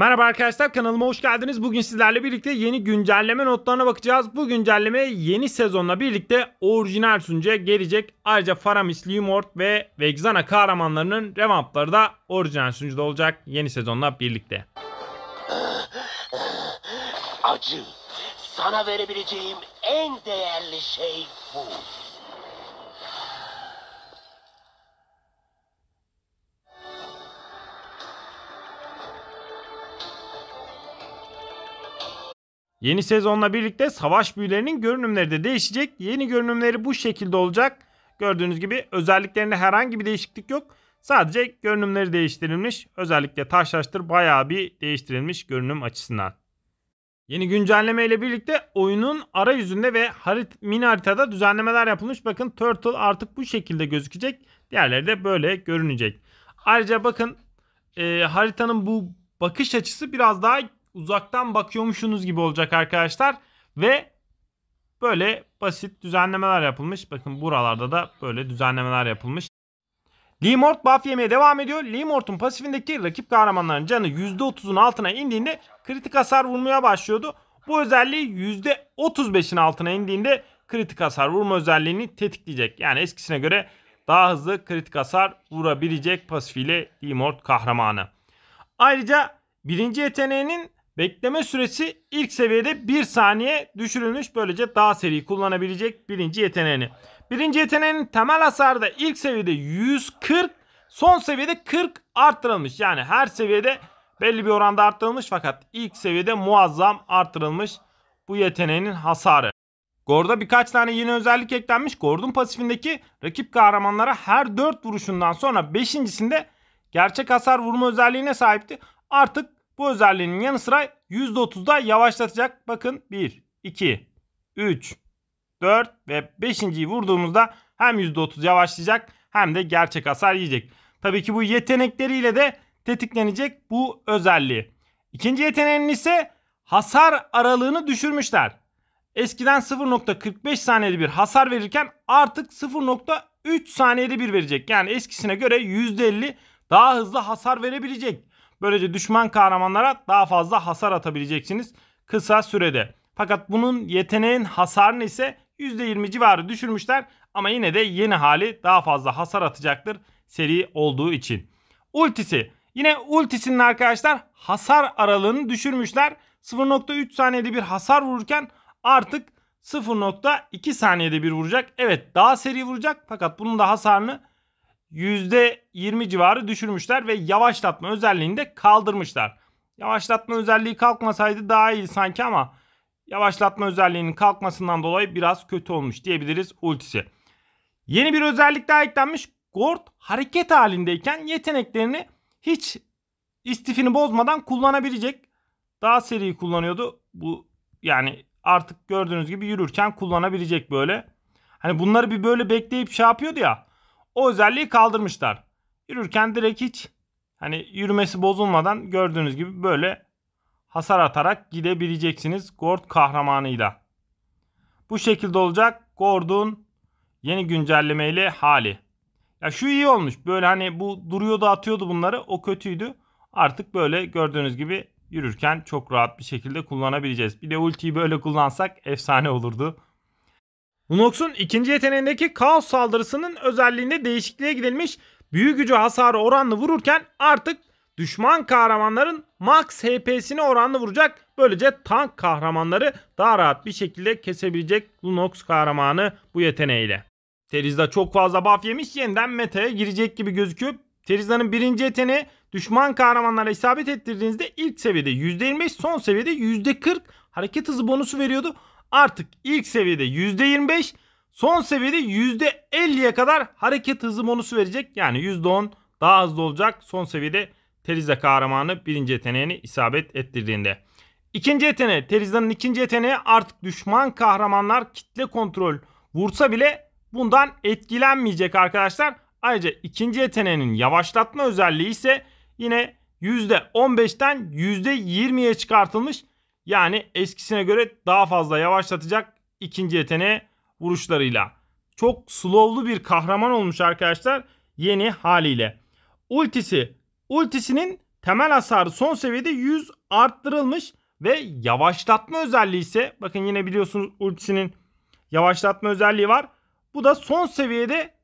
Merhaba arkadaşlar kanalıma hoş geldiniz. Bugün sizlerle birlikte yeni güncelleme notlarına bakacağız. Bu güncelleme yeni sezonla birlikte orijinal sunucuya gelecek. Ayrıca Faramis, Limort ve Vexana kahramanlarının revampları da orijinal sunucuda olacak yeni sezonla birlikte. Acı, sana verebileceğim en değerli şey bu. Yeni sezonla birlikte savaş büyülerinin görünümleri de değişecek. Yeni görünümleri bu şekilde olacak. Gördüğünüz gibi özelliklerinde herhangi bir değişiklik yok. Sadece görünümleri değiştirilmiş. Özellikle taşlaştır bayağı bir değiştirilmiş görünüm açısından. Yeni güncelleme ile birlikte oyunun arayüzünde ve harit, mini haritada düzenlemeler yapılmış. Bakın Turtle artık bu şekilde gözükecek. Diğerleri de böyle görünecek. Ayrıca bakın e, haritanın bu bakış açısı biraz daha uzaktan bakıyormuşsunuz gibi olacak arkadaşlar. Ve böyle basit düzenlemeler yapılmış. Bakın buralarda da böyle düzenlemeler yapılmış. Limort buff yemeye devam ediyor. Limort'un pasifindeki rakip kahramanların canı %30'un altına indiğinde kritik hasar vurmaya başlıyordu. Bu özelliği %35'in altına indiğinde kritik hasar vurma özelliğini tetikleyecek. Yani eskisine göre daha hızlı kritik hasar vurabilecek pasifiyle Limort kahramanı. Ayrıca birinci yeteneğinin Bekleme süresi ilk seviyede 1 saniye düşürülmüş. Böylece daha seri kullanabilecek birinci yeteneğini. Birinci yeteneğinin temel hasarı da ilk seviyede 140, son seviyede 40 arttırılmış. Yani her seviyede belli bir oranda arttırılmış fakat ilk seviyede muazzam arttırılmış bu yeteneğinin hasarı. Gord'a birkaç tane yeni özellik eklenmiş. Gord'un pasifindeki rakip kahramanlara her 4 vuruşundan sonra 5.sinde gerçek hasar vurma özelliğine sahipti. Artık bu özelliğinin yanı sıra %30'da yavaşlatacak. Bakın 1, 2, 3, 4 ve 5.yi vurduğumuzda hem %30 yavaşlayacak hem de gerçek hasar yiyecek. Tabii ki bu yetenekleriyle de tetiklenecek bu özelliği. İkinci yeteneğinin ise hasar aralığını düşürmüşler. Eskiden 0.45 saniyede bir hasar verirken artık 0.3 saniyede bir verecek. Yani eskisine göre %50 daha hızlı hasar verebilecek. Böylece düşman kahramanlara daha fazla hasar atabileceksiniz kısa sürede. Fakat bunun yeteneğin hasarını ise %20 civarı düşürmüşler ama yine de yeni hali daha fazla hasar atacaktır seri olduğu için. Ultisi yine ultisinin arkadaşlar hasar aralığını düşürmüşler. 0.3 saniyede bir hasar vururken artık 0.2 saniyede bir vuracak. Evet daha seri vuracak fakat bunun da hasarını %20 civarı düşürmüşler ve yavaşlatma özelliğini de kaldırmışlar. Yavaşlatma özelliği kalkmasaydı daha iyi sanki ama yavaşlatma özelliğinin kalkmasından dolayı biraz kötü olmuş diyebiliriz ultisi. Yeni bir özellik daha eklenmiş. Gord hareket halindeyken yeteneklerini hiç istifini bozmadan kullanabilecek. Daha seri kullanıyordu. Bu yani artık gördüğünüz gibi yürürken kullanabilecek böyle. Hani bunları bir böyle bekleyip şey yapıyordu ya. O özelliği kaldırmışlar. Yürürken direkt hiç hani yürümesi bozulmadan gördüğünüz gibi böyle hasar atarak gidebileceksiniz Gord kahramanıyla. Bu şekilde olacak Gord'un yeni güncellemeyle hali. Ya şu iyi olmuş. Böyle hani bu duruyordu atıyordu bunları. O kötüydü. Artık böyle gördüğünüz gibi yürürken çok rahat bir şekilde kullanabileceğiz. Bir de ultiyi böyle kullansak efsane olurdu. Lunox'un ikinci yeteneğindeki kaos saldırısının özelliğinde değişikliğe gidilmiş büyü gücü hasarı oranlı vururken artık düşman kahramanların max HP'sini oranlı vuracak. Böylece tank kahramanları daha rahat bir şekilde kesebilecek Lunox kahramanı bu yeteneğiyle. Terizda çok fazla buff yemiş yeniden meta'ya girecek gibi gözüküyor. Terizla'nın birinci yeteneği düşman kahramanlara isabet ettirdiğinizde ilk seviyede %25 son seviyede %40 hareket hızı bonusu veriyordu artık ilk seviyede %25 son seviyede %50'ye kadar hareket hızı bonusu verecek. Yani %10 daha hızlı olacak son seviyede Teriza kahramanı birinci yeteneğini isabet ettirdiğinde. İkinci yeteneği Teriza'nın ikinci yeteneği artık düşman kahramanlar kitle kontrol vursa bile bundan etkilenmeyecek arkadaşlar. Ayrıca ikinci yeteneğinin yavaşlatma özelliği ise yine %15'ten %20'ye çıkartılmış. Yani eskisine göre daha fazla yavaşlatacak ikinci yeteneğe vuruşlarıyla. Çok slowlu bir kahraman olmuş arkadaşlar yeni haliyle. Ultisi. Ultisinin temel hasarı son seviyede 100 arttırılmış ve yavaşlatma özelliği ise bakın yine biliyorsunuz ultisinin yavaşlatma özelliği var. Bu da son seviyede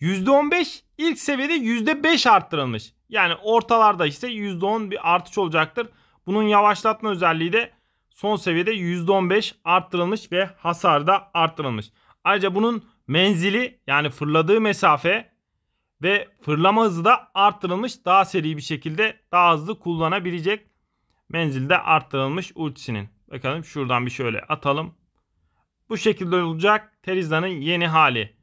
%15 ilk seviyede %5 arttırılmış. Yani ortalarda ise %10 bir artış olacaktır. Bunun yavaşlatma özelliği de son seviyede %15 arttırılmış ve hasar da arttırılmış. Ayrıca bunun menzili yani fırladığı mesafe ve fırlama hızı da arttırılmış. Daha seri bir şekilde daha hızlı kullanabilecek menzilde arttırılmış ultisinin. Bakalım şuradan bir şöyle atalım. Bu şekilde olacak Teriza'nın yeni hali.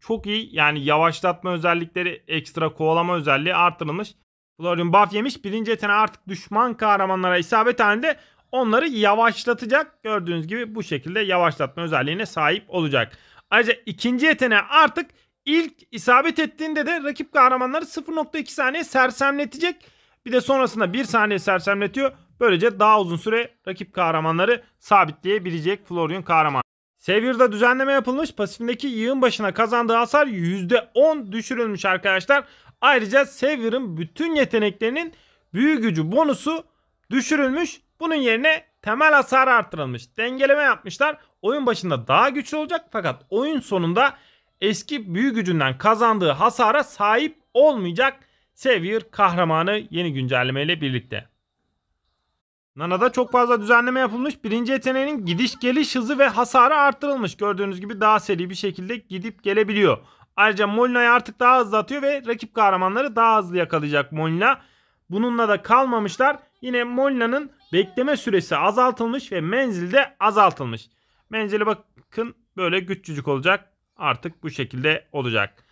Çok iyi yani yavaşlatma özellikleri ekstra kovalama özelliği arttırılmış. Florian buff yemiş. Birinci yeteneği artık düşman kahramanlara isabet halinde onları yavaşlatacak. Gördüğünüz gibi bu şekilde yavaşlatma özelliğine sahip olacak. Ayrıca ikinci yeteneği artık ilk isabet ettiğinde de rakip kahramanları 0.2 saniye sersemletecek. Bir de sonrasında 1 saniye sersemletiyor. Böylece daha uzun süre rakip kahramanları sabitleyebilecek Florian kahraman. Savior'da düzenleme yapılmış. Pasifindeki yığın başına kazandığı hasar %10 düşürülmüş arkadaşlar. Ayrıca Savior'ın bütün yeteneklerinin büyü gücü bonusu düşürülmüş. Bunun yerine temel hasarı arttırılmış, Dengeleme yapmışlar. Oyun başında daha güçlü olacak fakat oyun sonunda eski büyü gücünden kazandığı hasara sahip olmayacak Savior kahramanı yeni güncelleme ile birlikte. Nana'da çok fazla düzenleme yapılmış. Birinci yeteneğinin gidiş geliş hızı ve hasarı arttırılmış. Gördüğünüz gibi daha seri bir şekilde gidip gelebiliyor. Ayrıca Molina'yı artık daha hızlı atıyor ve rakip kahramanları daha hızlı yakalayacak Molina. Bununla da kalmamışlar. Yine Molina'nın Bekleme süresi azaltılmış ve menzil de azaltılmış. Menzili bakın böyle güççücük olacak. Artık bu şekilde olacak.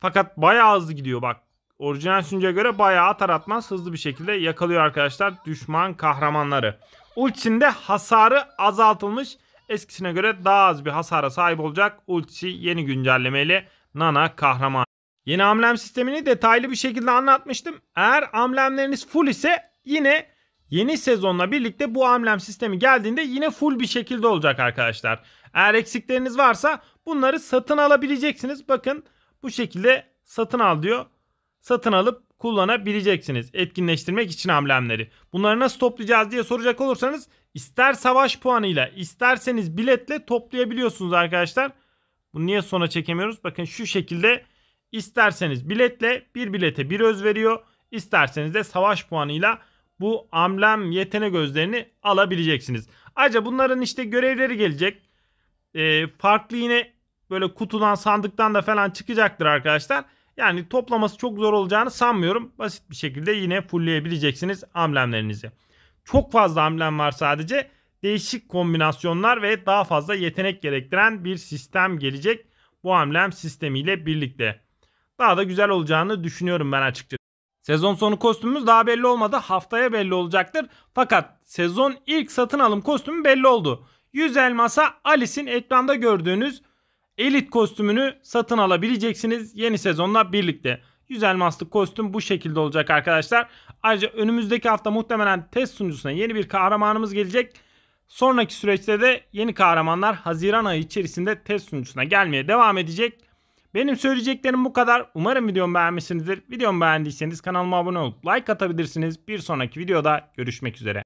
Fakat bayağı hızlı gidiyor bak. Orijinal sünce göre bayağı atar atmaz hızlı bir şekilde yakalıyor arkadaşlar düşman kahramanları. Ultisinde hasarı azaltılmış. Eskisine göre daha az bir hasara sahip olacak. Ultisi yeni güncellemeyle Nana kahraman. Yeni amblem sistemini detaylı bir şekilde anlatmıştım. Eğer amblemleriniz full ise yine Yeni sezonla birlikte bu amblem sistemi geldiğinde yine full bir şekilde olacak arkadaşlar. Eğer eksikleriniz varsa bunları satın alabileceksiniz. Bakın bu şekilde satın al diyor. Satın alıp kullanabileceksiniz. Etkinleştirmek için amblemleri. Bunları nasıl toplayacağız diye soracak olursanız ister savaş puanıyla isterseniz biletle toplayabiliyorsunuz arkadaşlar. Bunu niye sona çekemiyoruz? Bakın şu şekilde isterseniz biletle bir bilete bir öz veriyor. İsterseniz de savaş puanıyla ile bu amblem yetene gözlerini alabileceksiniz. Ayrıca bunların işte görevleri gelecek. E, farklı yine böyle kutudan sandıktan da falan çıkacaktır arkadaşlar. Yani toplaması çok zor olacağını sanmıyorum. Basit bir şekilde yine fullleyebileceksiniz amblemlerinizi. Çok fazla amblem var sadece. Değişik kombinasyonlar ve daha fazla yetenek gerektiren bir sistem gelecek. Bu amblem sistemiyle birlikte. Daha da güzel olacağını düşünüyorum ben açıkçası. Sezon sonu kostümümüz daha belli olmadı. Haftaya belli olacaktır. Fakat sezon ilk satın alım kostümü belli oldu. 100 elmasa Alice'in ekranda gördüğünüz elit kostümünü satın alabileceksiniz yeni sezonla birlikte. 100 elmaslık kostüm bu şekilde olacak arkadaşlar. Ayrıca önümüzdeki hafta muhtemelen test sunucusuna yeni bir kahramanımız gelecek. Sonraki süreçte de yeni kahramanlar Haziran ayı içerisinde test sunucusuna gelmeye devam edecek. Benim söyleyeceklerim bu kadar. Umarım videomu beğenmişsinizdir. Videomu beğendiyseniz kanalıma abone olup like atabilirsiniz. Bir sonraki videoda görüşmek üzere.